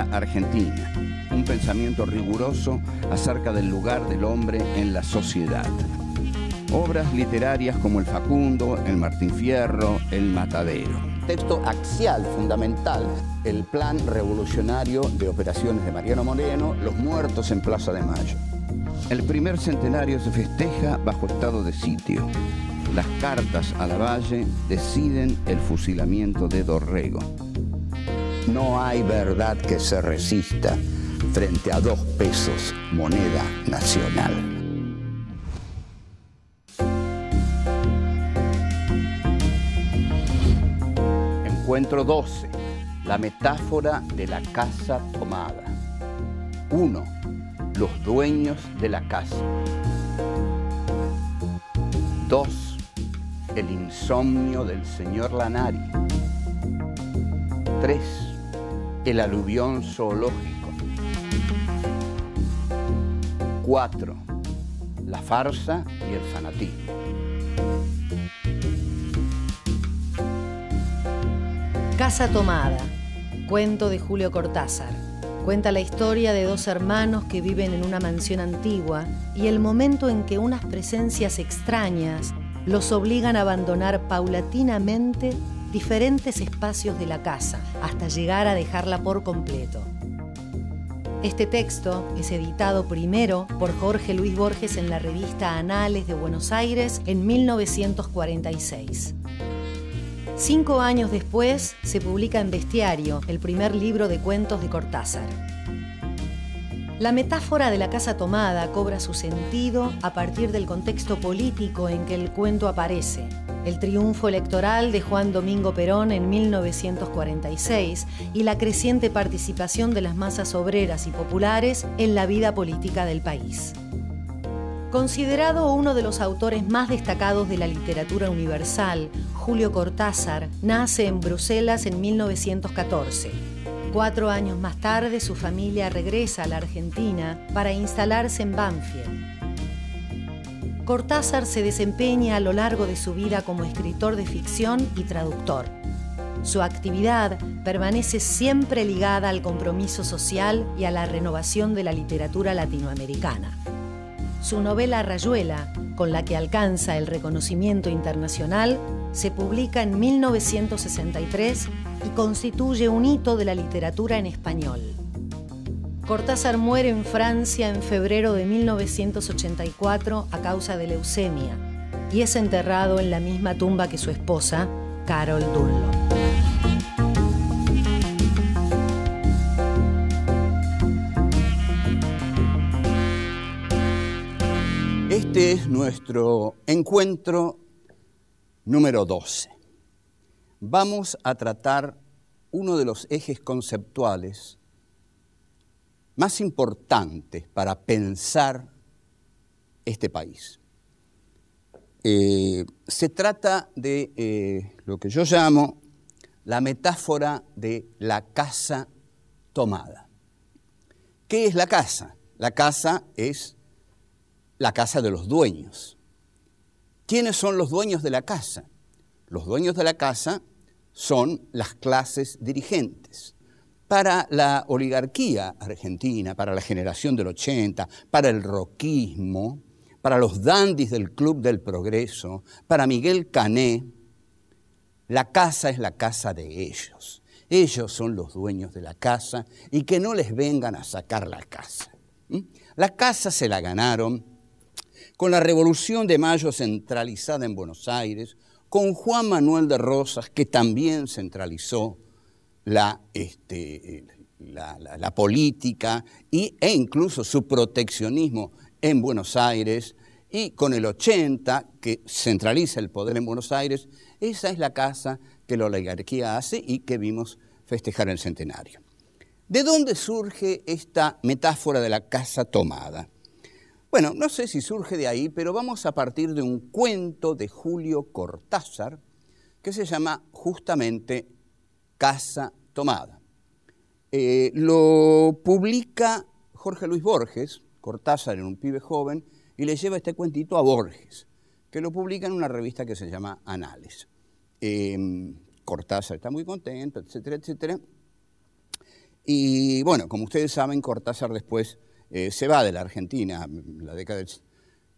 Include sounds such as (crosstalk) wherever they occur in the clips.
argentina, un pensamiento riguroso acerca del lugar del hombre en la sociedad. Obras literarias como El Facundo, El Martín Fierro, El Matadero. Texto axial, fundamental, el plan revolucionario de operaciones de Mariano Moreno, Los muertos en Plaza de Mayo. El primer centenario se festeja bajo estado de sitio. Las cartas a la valle deciden el fusilamiento de Dorrego. No hay verdad que se resista frente a dos pesos moneda nacional. Encuentro 12. La metáfora de la casa tomada. 1. Los dueños de la casa. 2. El insomnio del señor Lanari. 3 el aluvión zoológico. 4. La farsa y el fanatismo. Casa Tomada, cuento de Julio Cortázar. Cuenta la historia de dos hermanos que viven en una mansión antigua y el momento en que unas presencias extrañas los obligan a abandonar paulatinamente diferentes espacios de la casa hasta llegar a dejarla por completo. Este texto es editado primero por Jorge Luis Borges en la revista Anales de Buenos Aires en 1946. Cinco años después se publica en Bestiario, el primer libro de cuentos de Cortázar. La metáfora de la casa tomada cobra su sentido a partir del contexto político en que el cuento aparece, el triunfo electoral de Juan Domingo Perón en 1946 y la creciente participación de las masas obreras y populares en la vida política del país. Considerado uno de los autores más destacados de la literatura universal, Julio Cortázar nace en Bruselas en 1914. Cuatro años más tarde su familia regresa a la Argentina para instalarse en Banfield Cortázar se desempeña a lo largo de su vida como escritor de ficción y traductor. Su actividad permanece siempre ligada al compromiso social y a la renovación de la literatura latinoamericana. Su novela Rayuela, con la que alcanza el reconocimiento internacional, se publica en 1963 y constituye un hito de la literatura en español. Cortázar muere en Francia en febrero de 1984 a causa de leucemia y es enterrado en la misma tumba que su esposa, Carol Dunlop. Este es nuestro encuentro número 12. Vamos a tratar uno de los ejes conceptuales más importantes para pensar este país. Eh, se trata de eh, lo que yo llamo la metáfora de la casa tomada. ¿Qué es la casa? La casa es la casa de los dueños. ¿Quiénes son los dueños de la casa? Los dueños de la casa son las clases dirigentes para la oligarquía argentina, para la generación del 80, para el roquismo, para los dandis del Club del Progreso, para Miguel Cané, la casa es la casa de ellos. Ellos son los dueños de la casa y que no les vengan a sacar la casa. La casa se la ganaron con la Revolución de Mayo centralizada en Buenos Aires, con Juan Manuel de Rosas, que también centralizó la, este, la, política y, e incluso su proteccionismo en Buenos Aires y con el 80 que centraliza el poder en Buenos Aires, esa es la casa que la oligarquía hace y que vimos festejar el centenario. ¿De dónde surge esta metáfora de la casa tomada? Bueno, no sé si surge de ahí, pero vamos a partir de un cuento de Julio Cortázar que se llama justamente Casa Tomada. Eh, lo publica Jorge Luis Borges, Cortázar en un pibe joven, y le lleva este cuentito a Borges, que lo publica en una revista que se llama Anales. Eh, Cortázar está muy contento, etcétera, etcétera. Y bueno, como ustedes saben, Cortázar después eh, se va de la Argentina, la década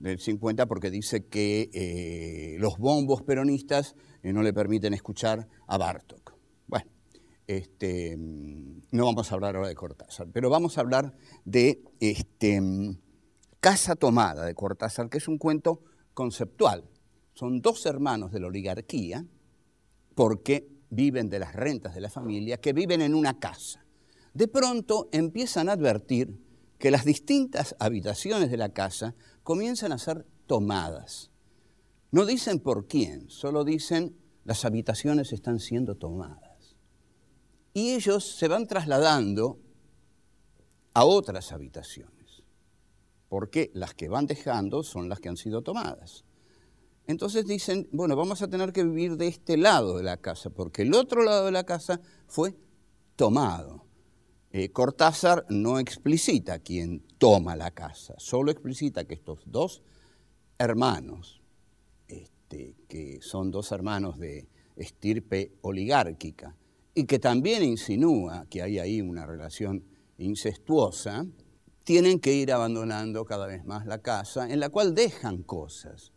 del, 50, porque dice que los bombos peronistas no le permiten escuchar a Bartok. Este, mm, no vamos a hablar ahora de Cortázar, pero vamos a hablar de este, mm, Casa Tomada de Cortázar, que es un cuento conceptual. Son dos hermanos de la oligarquía, porque viven de las rentas de la familia, que viven en una casa. De pronto empiezan a advertir que las distintas habitaciones de la casa comienzan a ser tomadas. No dicen por quién, solo dicen las habitaciones están siendo tomadas y ellos se van trasladando a otras habitaciones, porque las que van dejando son las que han sido tomadas. Entonces dicen, bueno, vamos a tener que vivir de este lado de la casa, porque el otro lado de la casa fue tomado. Eh, Cortázar no explicita quién toma la casa, solo explicita que estos dos hermanos, este, que son dos hermanos de estirpe oligárquica, y que también insinúa que hay ahí una relación incestuosa, tienen que ir abandonando cada vez más la casa, en la cual dejan cosas.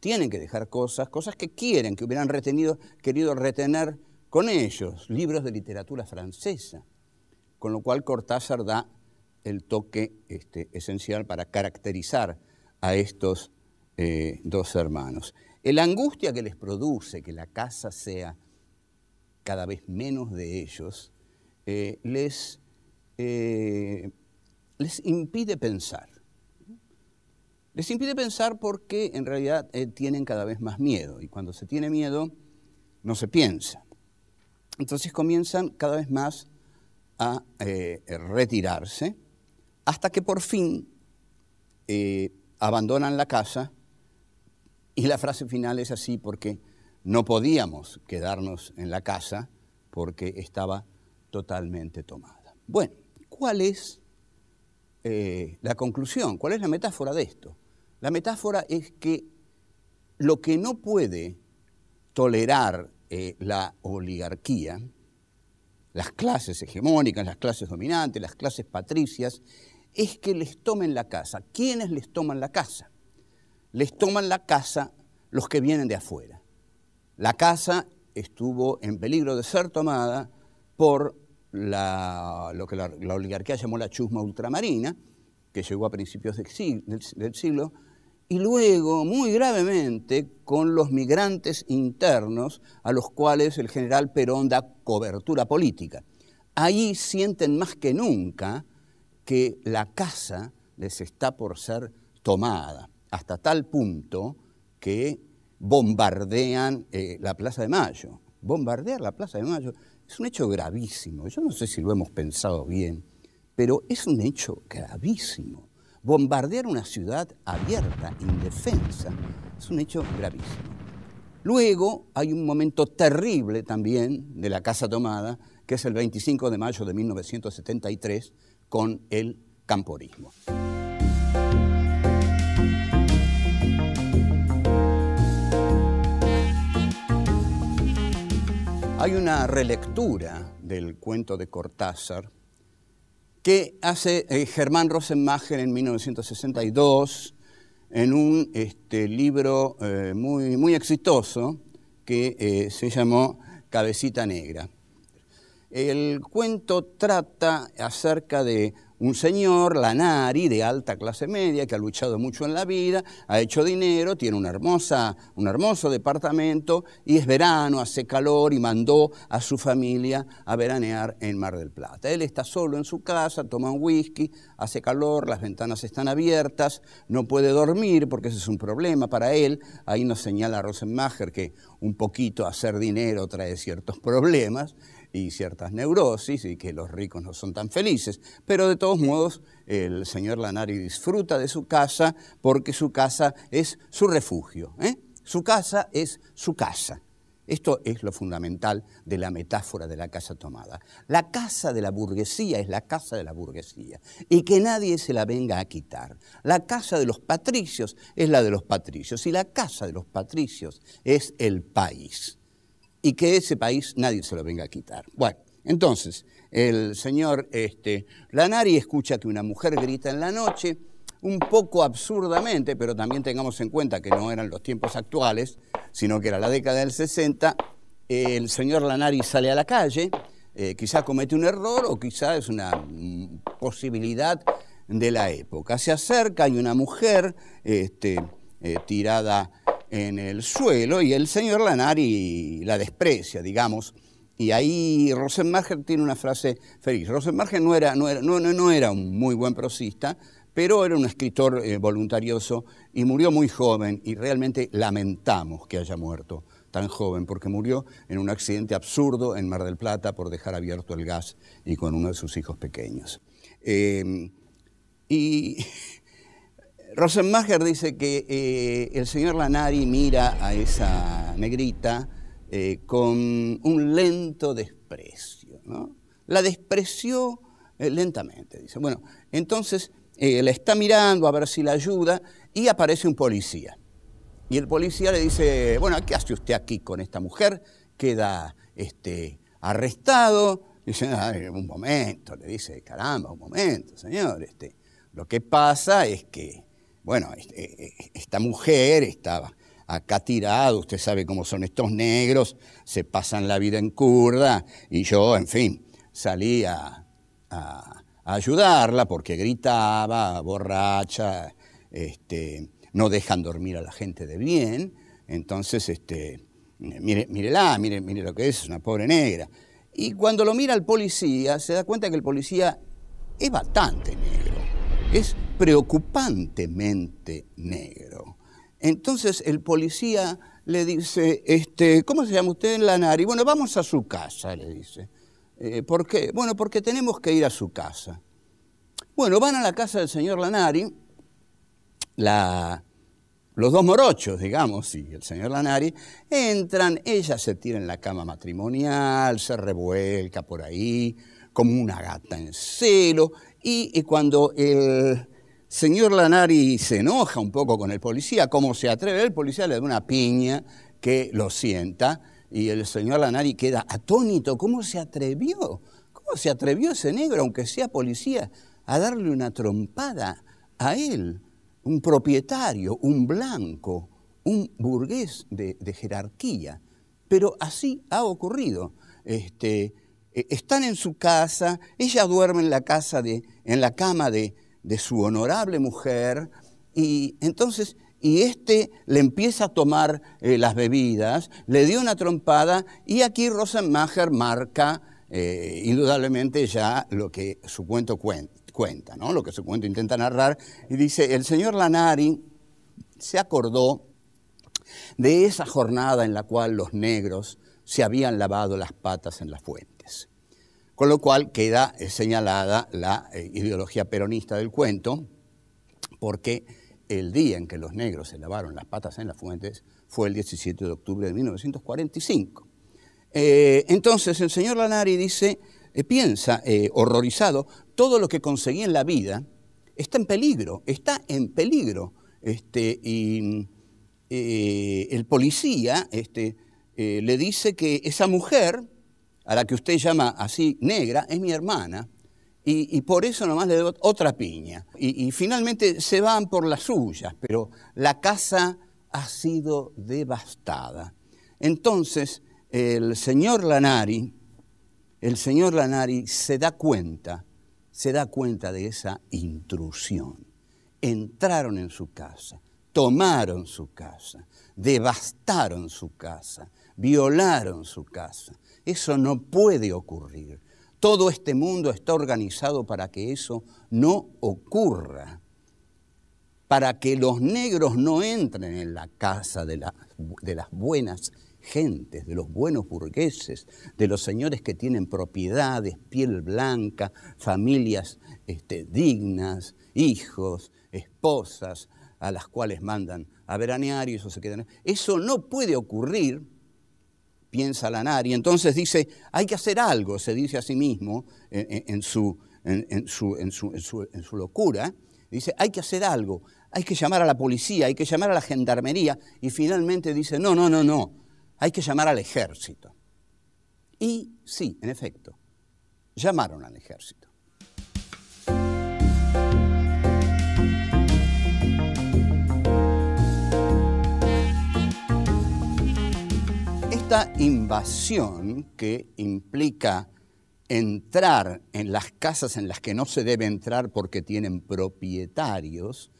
Tienen que dejar cosas, cosas que quieren, que hubieran retenido, querido retener con ellos, libros de literatura francesa. Con lo cual Cortázar da el toque este, esencial para caracterizar a estos eh, dos hermanos. La angustia que les produce que la casa sea cada vez menos de ellos, eh, les, eh, les impide pensar. Les impide pensar porque en realidad eh, tienen cada vez más miedo y cuando se tiene miedo no se piensa. Entonces comienzan cada vez más a retirarse hasta que por fin abandonan la casa y la frase final es así porque no podíamos quedarnos en la casa porque estaba totalmente tomada. Bueno, ¿cuál es eh, la conclusión? ¿Cuál es la metáfora de esto? La metáfora es que lo que no puede tolerar eh, la oligarquía, las clases hegemónicas, las clases dominantes, las clases patricias, es que les tomen la casa. ¿Quiénes les toman la casa? Les toman la casa los que vienen de afuera. La casa estuvo en peligro de ser tomada por lo que la, oligarquía llamó la chusma ultramarina, que llegó a principios del siglo, y luego, muy gravemente, con los migrantes internos a los cuales el general Perón da cobertura política. Ahí sienten más que nunca que la casa les está por ser tomada, hasta tal punto que bombardean eh, la Plaza de Mayo. Bombardear la Plaza de Mayo es un hecho gravísimo. Yo no sé si lo hemos pensado bien, pero es un hecho gravísimo. Bombardear una ciudad abierta, indefensa, es un hecho gravísimo. Luego hay un momento terrible también de la casa tomada, que es el 25 de mayo de 1973, con el camporismo. Hay una relectura del cuento de Cortázar que hace eh, Germán Rosenmacher en 1962 en un este, libro eh, muy, muy exitoso que eh, se llamó Cabecita Negra. El cuento trata acerca de un señor, Lanari, de alta clase media, que ha luchado mucho en la vida, ha hecho dinero, tiene hermosa, un hermoso departamento y es verano, hace calor y mandó a su familia a veranear en Mar del Plata. Él está solo en su casa, toma un whisky, hace calor, las ventanas están abiertas, no puede dormir porque ese es un problema para él. Ahí nos señala Rosenmacher que un poquito hacer dinero trae ciertos problemas y ciertas neurosis y que los ricos no son tan felices. Pero de todos modos, el señor Lanari disfruta de su casa porque su casa es su refugio. ¿eh? Su casa es su casa. Esto es lo fundamental de la metáfora de la casa tomada. La casa de la burguesía es la casa de la burguesía y que nadie se la venga a quitar. La casa de los patricios es la de los patricios y la casa de los patricios es el país y que ese país nadie se lo venga a quitar. Bueno, entonces, el señor este, Lanari escucha que una mujer grita en la noche, un poco absurdamente, pero también tengamos en cuenta que no eran los tiempos actuales, sino que era la década del 60, el señor Lanari sale a la calle, eh, quizá comete un error o quizá es una mm, posibilidad de la época. Se acerca y una mujer este, eh, tirada en el suelo y el señor Lanari la desprecia, digamos. Y ahí Rosenmarger tiene una frase feliz. Rosenmarger no era, no no, no era un muy buen prosista, pero era un escritor eh, voluntarioso y murió muy joven y realmente lamentamos que haya muerto tan joven, porque murió en un accidente absurdo en Mar del Plata por dejar abierto el gas y con uno de sus hijos pequeños. Eh, y (laughs) Rosenmacher dice que eh, el señor Lanari mira a esa negrita eh, con un lento desprecio. ¿no? La despreció eh, lentamente, dice. Bueno, entonces la está mirando a ver si la ayuda y aparece un policía. Y el policía le dice, bueno, ¿qué hace usted aquí con esta mujer? Queda este, arrestado. Dice, un momento, le dice, caramba, un momento, señor. Este, lo que pasa es que bueno, eh, eh, esta mujer estaba acá tirada, usted sabe cómo son estos negros, se pasan la vida en curda, y yo, en fin, salí a, ayudarla porque gritaba, borracha, este, no dejan dormir a la gente de bien, entonces, este, mire, mírela, mire, mire lo que es, es una pobre negra. Y cuando lo mira el policía, se da cuenta que el policía es bastante negro es preocupantemente negro. Entonces el policía le dice, este, ¿cómo se llama usted en la Bueno, vamos a su casa, le dice. Eh, ¿Por qué? Bueno, porque tenemos que ir a su casa. Bueno, van a la casa del señor Lanari, la, los dos morochos, digamos, y el señor Lanari, entran, ella se tira en la cama matrimonial, se revuelca por ahí, como una gata en celo, y, cuando el señor Lanari se enoja un poco con el policía, cómo se atreve, el policía le da una piña que lo sienta y el señor Lanari queda atónito. ¿Cómo se atrevió? ¿Cómo se atrevió ese negro, aunque sea policía, a darle una trompada a él, un propietario, un blanco, un burgués de, jerarquía? Pero así ha ocurrido. Este, eh, están en su casa, ella duerme en la, casa de, en la cama de, su honorable mujer, y entonces y este le empieza a tomar eh, las bebidas, le dio una trompada y aquí Rosenmacher marca eh, indudablemente ya lo que su cuento cuenta, ¿no? lo que su cuento intenta narrar, y dice, el señor Lanari se acordó de esa jornada en la cual los negros se habían lavado las patas en la fuente. Con lo cual queda eh, señalada la eh, ideología peronista del cuento, porque el día en que los negros se lavaron las patas en las fuentes fue el 17 de octubre de 1945. Eh, entonces el señor Lanari dice, piensa horrorizado, todo lo que conseguí en la vida está en peligro, está en peligro. Este, y el policía este, le dice que esa mujer a la que usted llama así negra, es mi hermana, y, por eso nomás le doy otra piña. Y, finalmente se van por las suyas, pero la casa ha sido devastada. Entonces, el señor Lanari, el señor Lanari se da cuenta, se da cuenta de esa intrusión. Entraron en su casa, tomaron su casa, devastaron su casa, violaron su casa. Eso no puede ocurrir. Todo este mundo está organizado para que eso no ocurra, para que los negros no entren en la casa de, las buenas gentes, de los buenos burgueses, de los señores que tienen propiedades, piel blanca, familias este, dignas, hijos, esposas, a las cuales mandan a veranear y eso se quedan. Eso no puede ocurrir piensa Lanar. Y entonces dice, hay que hacer algo, se dice a sí mismo en, su, locura. Dice, hay que hacer algo, hay que llamar a la policía, hay que llamar a la gendarmería. Y finalmente dice, no, no, no, no, hay que llamar al ejército. Y sí, en efecto, llamaron al ejército. esta invasión que implica entrar en las casas en las que no se debe entrar porque tienen propietarios,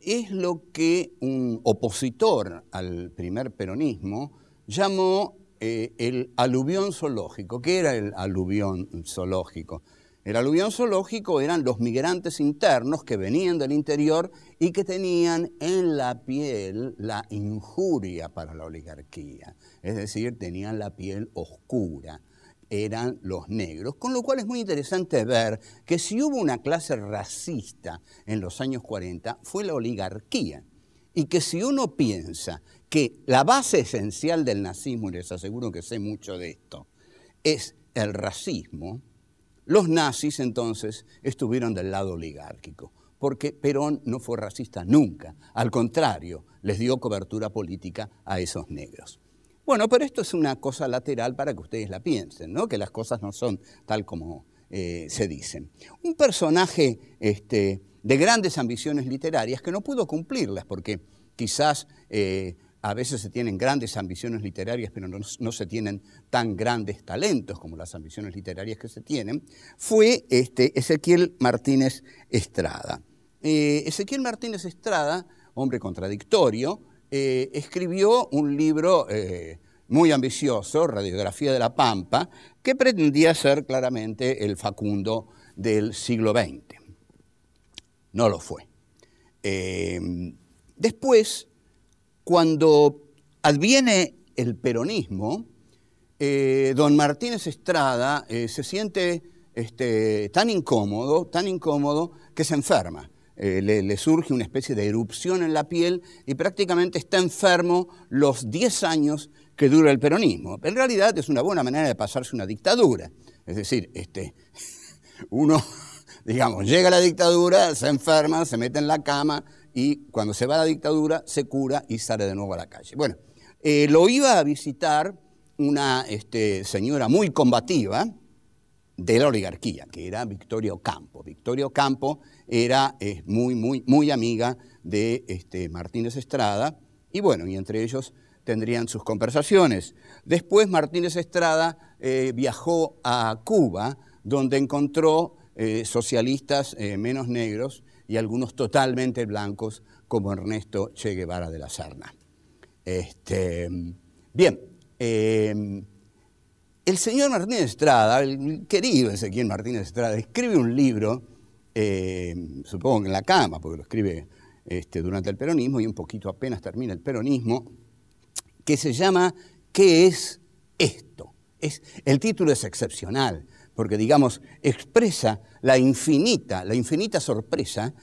es lo que un opositor al primer peronismo llamó eh, el aluvión zoológico. ¿Qué era el aluvión zoológico? El aluvión zoológico eran los migrantes internos que venían del interior y que tenían en la piel la injuria para la oligarquía, es decir, tenían la piel oscura, eran los negros, con lo cual es muy interesante ver que si hubo una clase racista en los años 40 fue la oligarquía, y que si uno piensa que la base esencial del nazismo, y les aseguro que sé mucho de esto, es el racismo, los nazis entonces estuvieron del lado oligárquico, porque Perón no fue racista nunca, al contrario, les dio cobertura política a esos negros. Bueno, pero esto es una cosa lateral para que ustedes la piensen, ¿no? que las cosas no son tal como eh, se dicen. Un personaje este, de grandes ambiciones literarias que no pudo cumplirlas, porque quizás eh, a veces se tienen grandes ambiciones literarias, pero no, se tienen tan grandes talentos como las ambiciones literarias que se tienen, fue este Ezequiel Martínez Estrada. Eh, Ezequiel Martínez Estrada, hombre contradictorio, eh, escribió un libro eh, muy ambicioso, Radiografía de la Pampa, que pretendía ser claramente el Facundo del siglo XX. No lo fue. después, cuando adviene el peronismo, eh, don Martínez Estrada eh, se siente este, tan incómodo, tan incómodo, que se enferma. Eh, le, surge una especie de erupción en la piel y prácticamente está enfermo los 10 años que dura el peronismo. En realidad es una buena manera de pasarse una dictadura. Es decir, este, (laughs) uno, (laughs) digamos, llega a la dictadura, se enferma, se mete en la cama, y cuando se va a la dictadura se cura y sale de nuevo a la calle. Bueno, eh, lo iba a visitar una este, señora muy combativa de la oligarquía, que era Victoria Campo. Victoria Campo era muy, muy, muy amiga de este, Martínez Estrada y bueno, y entre ellos tendrían sus conversaciones. Después Martínez Estrada eh, viajó a Cuba, donde encontró eh, socialistas menos negros y algunos totalmente blancos, como Ernesto Che Guevara de la Sarna. Este, bien, em, el señor Martínez Estrada, el querido Ezequiel Martínez Estrada, escribe un libro, em, supongo que en la cama, porque lo escribe este, durante el peronismo y un poquito apenas termina el peronismo, que se llama ¿Qué es esto? Es, el título es excepcional, porque digamos, expresa la infinita, la infinita sorpresa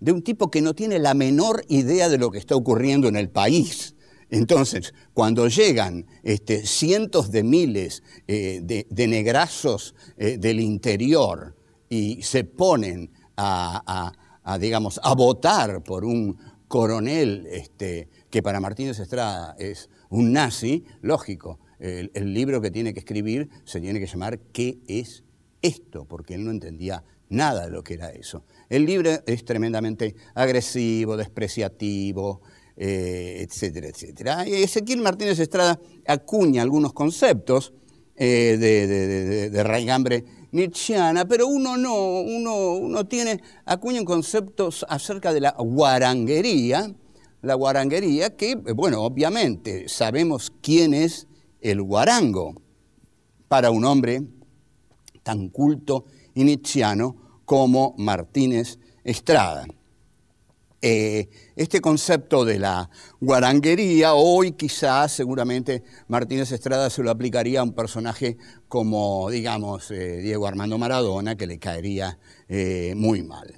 de un tipo que no tiene la menor idea de lo que está ocurriendo en el país. Entonces, cuando llegan este, cientos de miles eh, de, negrazos eh, del interior y se ponen a, digamos, a votar por un coronel este, que para Martínez Estrada es un nazi, lógico, el, libro que tiene que escribir se tiene que llamar ¿Qué es esto? Porque él no entendía nada de lo que era eso. El libro es tremendamente agresivo, despreciativo, eh, etcétera, etcétera. Ezequiel Martínez Estrada acuña algunos conceptos eh, de, de, de, nietzscheana, pero uno no, uno, uno tiene, acuña conceptos acerca de la guaranguería, la guaranguería que, bueno, obviamente sabemos quién es el guarango para un hombre tan culto y nietzscheano como Martínez Estrada. Eh, este concepto de la guaranguería, hoy quizás, seguramente Martínez Estrada se lo aplicaría a un personaje como, digamos, eh, Diego Armando Maradona, que le caería eh, muy mal.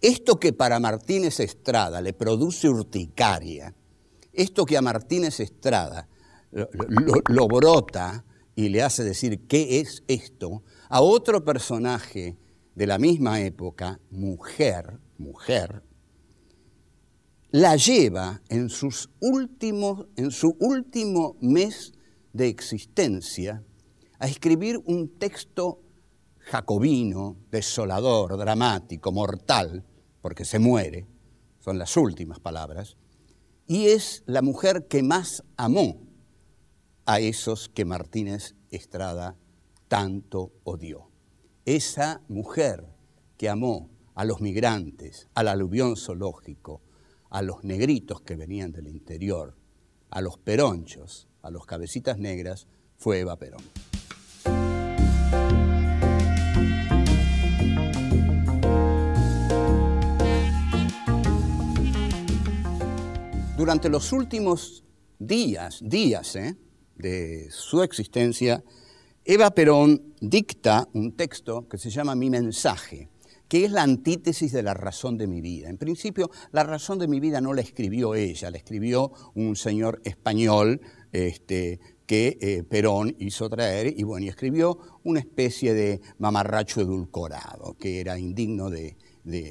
Esto que para Martínez Estrada le produce urticaria, esto que a Martínez Estrada lo, brota y le hace decir qué es esto, a otro personaje de la misma época, mujer, mujer, la lleva en, sus últimos, en su último mes de existencia a escribir un texto jacobino, desolador, dramático, mortal, porque se muere, son las últimas palabras, y es la mujer que más amó a esos que Martínez Estrada tanto odió. Esa mujer que amó a los migrantes, al aluvión zoológico, a los negritos que venían del interior, a los peronchos, a los cabecitas negras, fue Eva Perón. Durante los últimos días, días, ¿eh? de su existencia, Eva Perón dicta un texto que se llama Mi mensaje, que es la antítesis de la razón de mi vida. En principio, la razón de mi vida no la escribió ella, la escribió un señor español este, que eh, Perón hizo traer y bueno, y escribió una especie de mamarracho edulcorado que era indigno de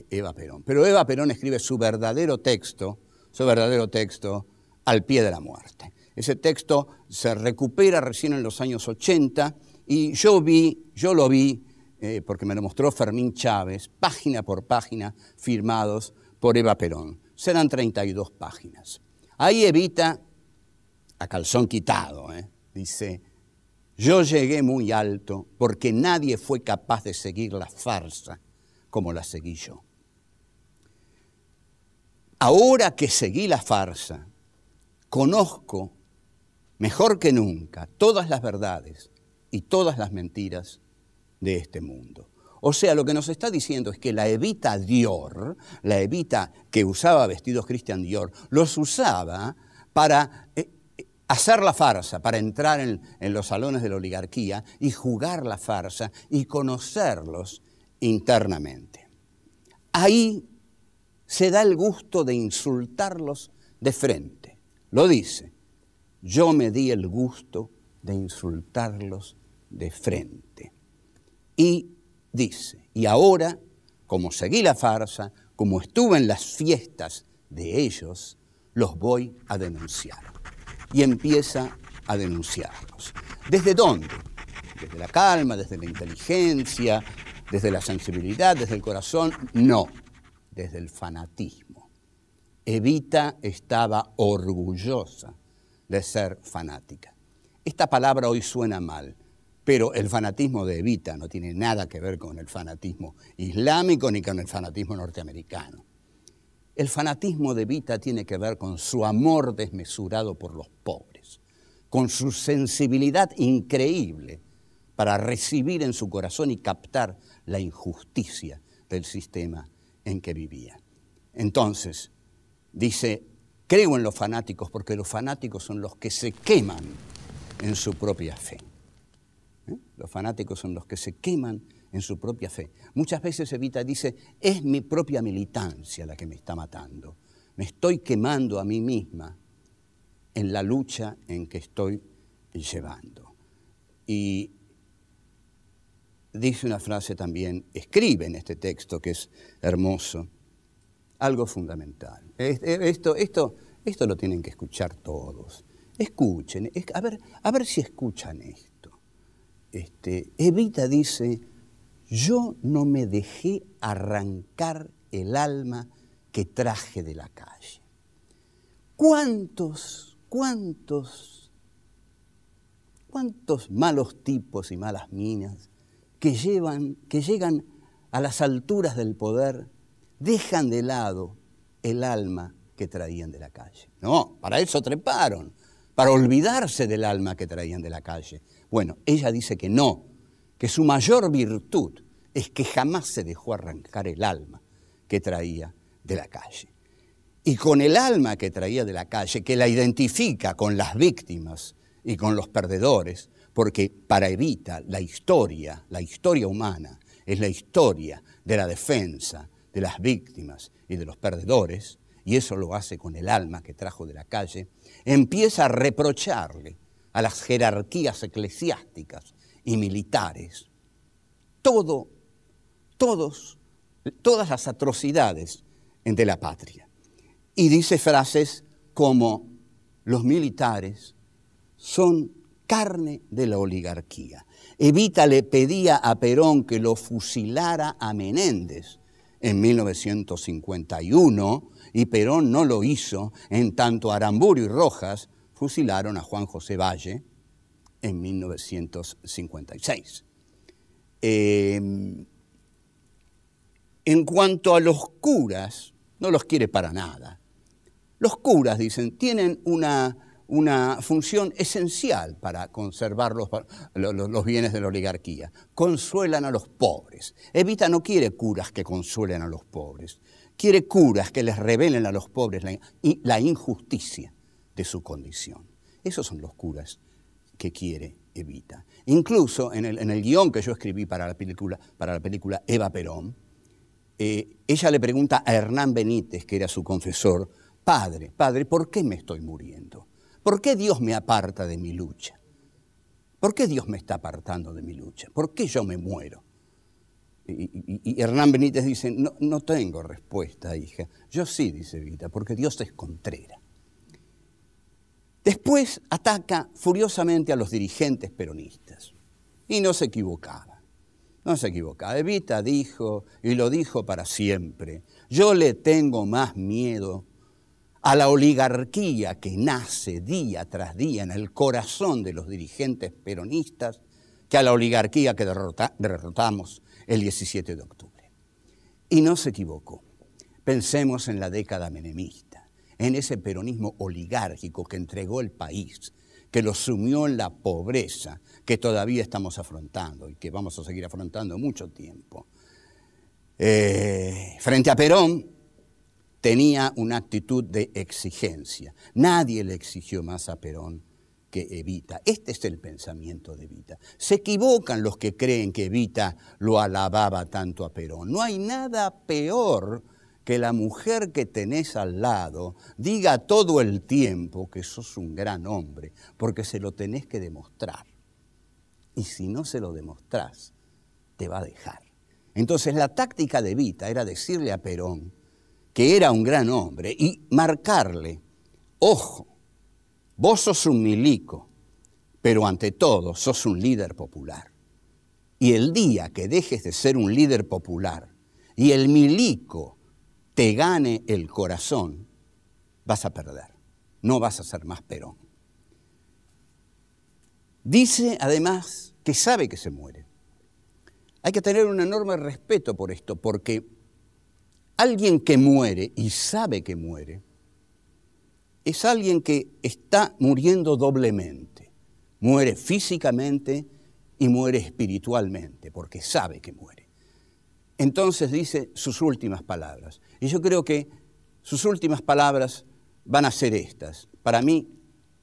Eva Perón. Pero Eva Perón escribe su verdadero texto, su verdadero texto al pie de la muerte. Ese texto se recupera recién en los años 80 y yo vi, yo lo vi, eh, porque me lo mostró Fermín Chávez, página por página, firmados por Eva Perón. Serán 32 páginas. Ahí Evita, a calzón quitado, ¿eh? dice, yo llegué muy alto porque nadie fue capaz de seguir la farsa como la seguí yo. Ahora que seguí la farsa, conozco mejor que nunca, todas las verdades y todas las mentiras de este mundo. O sea, lo que nos está diciendo es que la Evita Dior, la Evita que usaba vestidos Christian Dior, los usaba para eh, eh, hacer la farsa, para entrar en, en los salones de la oligarquía y jugar la farsa y conocerlos internamente. Ahí se da el gusto de insultarlos de frente. Lo dice, yo me di el gusto de insultarlos de frente. Y dice, y ahora, como seguí la farsa, como estuve en las fiestas de ellos, los voy a denunciar. Y empieza a denunciarlos. ¿Desde dónde? Desde la calma, desde la inteligencia, desde la sensibilidad, desde el corazón. No, desde el fanatismo. Evita estaba orgullosa de ser fanática. Esta palabra hoy suena mal, pero el fanatismo de Evita no tiene nada que ver con el fanatismo islámico ni con el fanatismo norteamericano. El fanatismo de Evita tiene que ver con su amor desmesurado por los pobres, con su sensibilidad increíble para recibir en su corazón y captar la injusticia del sistema en que vivía. Entonces, dice Creo en los fanáticos porque los fanáticos son los que se queman en su propia fe. ¿Eh? Los fanáticos son los que se queman en su propia fe. Muchas veces Evita dice, es mi propia militancia la que me está matando. Me estoy quemando a mí misma en la lucha en que estoy llevando. Y dice una frase también, escribe en este texto que es hermoso algo fundamental. Eh, esto, esto, esto lo tienen que escuchar todos. Escuchen, a, ver, a ver si escuchan esto. Este, Evita dice, yo no me dejé arrancar el alma que traje de la calle. ¿Cuántos, cuántos, cuántos malos tipos y malas minas que, llevan, que llegan a las alturas del poder dejan de lado el alma que traían de la calle. No, para eso treparon, para olvidarse del alma que traían de la calle. Bueno, ella dice que no, que su mayor virtud es que jamás se dejó arrancar el alma que traía de la calle. Y con el alma que traía de la calle, que la identifica con las víctimas y con los perdedores, porque para Evita la historia, la historia humana, es la historia de la defensa, de las víctimas y de los perdedores, y eso lo hace con el alma que trajo de la calle, empieza a reprocharle a las jerarquías eclesiásticas y militares todo, todos, todas las atrocidades de la patria. Y dice frases como los militares son carne de la oligarquía. Evita le pedía a Perón que lo fusilara a Menéndez en 1951 y Perón no lo hizo, en tanto Aramburu y Rojas fusilaron a Juan José Valle en 1956. Em, en cuanto a los curas, no los quiere para nada. Los curas, dicen, tienen una una función esencial para conservar los, bienes de la oligarquía. Consuelan a los pobres. Evita no quiere curas que consuelen a los pobres. Quiere curas que les revelen a los pobres la, injusticia de su condición. Esos son los curas que quiere Evita. Incluso en el, guión que yo escribí para la película, para la película Eva Perón, eh, ella le pregunta a Hernán Benítez, que era su confesor, Padre, Padre, ¿por qué me estoy muriendo? ¿Por qué Dios me aparta de mi lucha? ¿Por qué Dios me está apartando de mi lucha? ¿Por qué yo me muero? Y, Hernán Benítez dice, no, no tengo respuesta, hija. Yo sí, dice Evita, porque Dios es contrera. Después ataca furiosamente a los dirigentes peronistas. Y no se equivocaba. No se equivocaba. Evita dijo, y lo dijo para siempre, yo le tengo más miedo a la oligarquía que nace día tras día en el corazón de los dirigentes peronistas, que a la oligarquía que derrotamos el 17 de octubre. Y no se equivocó. Pensemos en la década menemista, en ese peronismo oligárquico que entregó el país, que lo sumió en la pobreza que todavía estamos afrontando y que vamos a seguir afrontando mucho tiempo. Eh, frente a Perón, tenía una actitud de exigencia. Nadie le exigió más a Perón que Evita. Este es el pensamiento de Evita. Se equivocan los que creen que Evita lo alababa tanto a Perón. No hay nada peor que la mujer que tenés al lado diga todo el tiempo que sos un gran hombre, porque se lo tenés que demostrar. Y si no se lo demostrás, te va a dejar. Entonces la táctica de Evita era decirle a Perón, que era un gran hombre, y marcarle, ojo, vos sos un milico, pero ante todo sos un líder popular. Y el día que dejes de ser un líder popular y el milico te gane el corazón, vas a perder, no vas a ser más Perón. Dice además que sabe que se muere. Hay que tener un enorme respeto por esto, porque Alguien que muere y sabe que muere es alguien que está muriendo doblemente. Muere físicamente y muere espiritualmente, porque sabe que muere. Entonces dice sus últimas palabras. Y yo creo que sus últimas palabras van a ser estas, para mí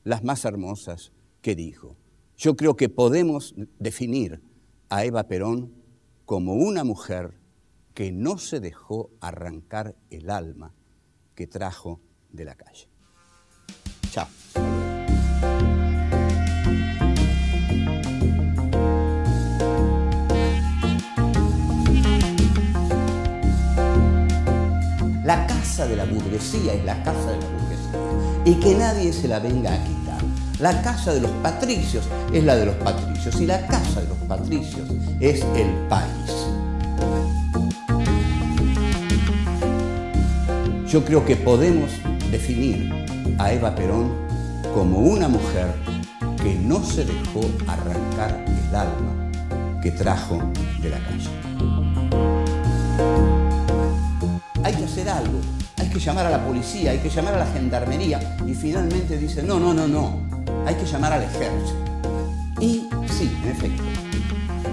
las más hermosas que dijo. Yo creo que podemos definir a Eva Perón como una mujer que no se dejó arrancar el alma que trajo de la calle. Chao. La casa de la burguesía es la casa de la burguesía y que nadie se la venga a quitar. La casa de los patricios es la de los patricios y la casa de los patricios es el país. Yo creo que podemos definir a Eva Perón como una mujer que no se dejó arrancar el alma que trajo de la calle. Hay que hacer algo, hay que llamar a la policía, hay que llamar a la gendarmería y finalmente dice no, no, no, no, hay que llamar al ejército. Y sí, en efecto,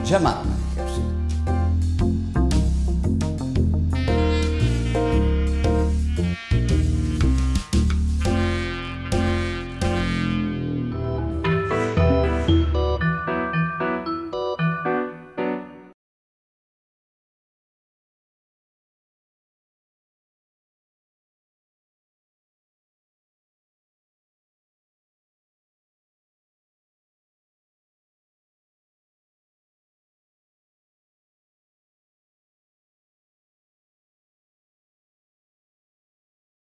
llama.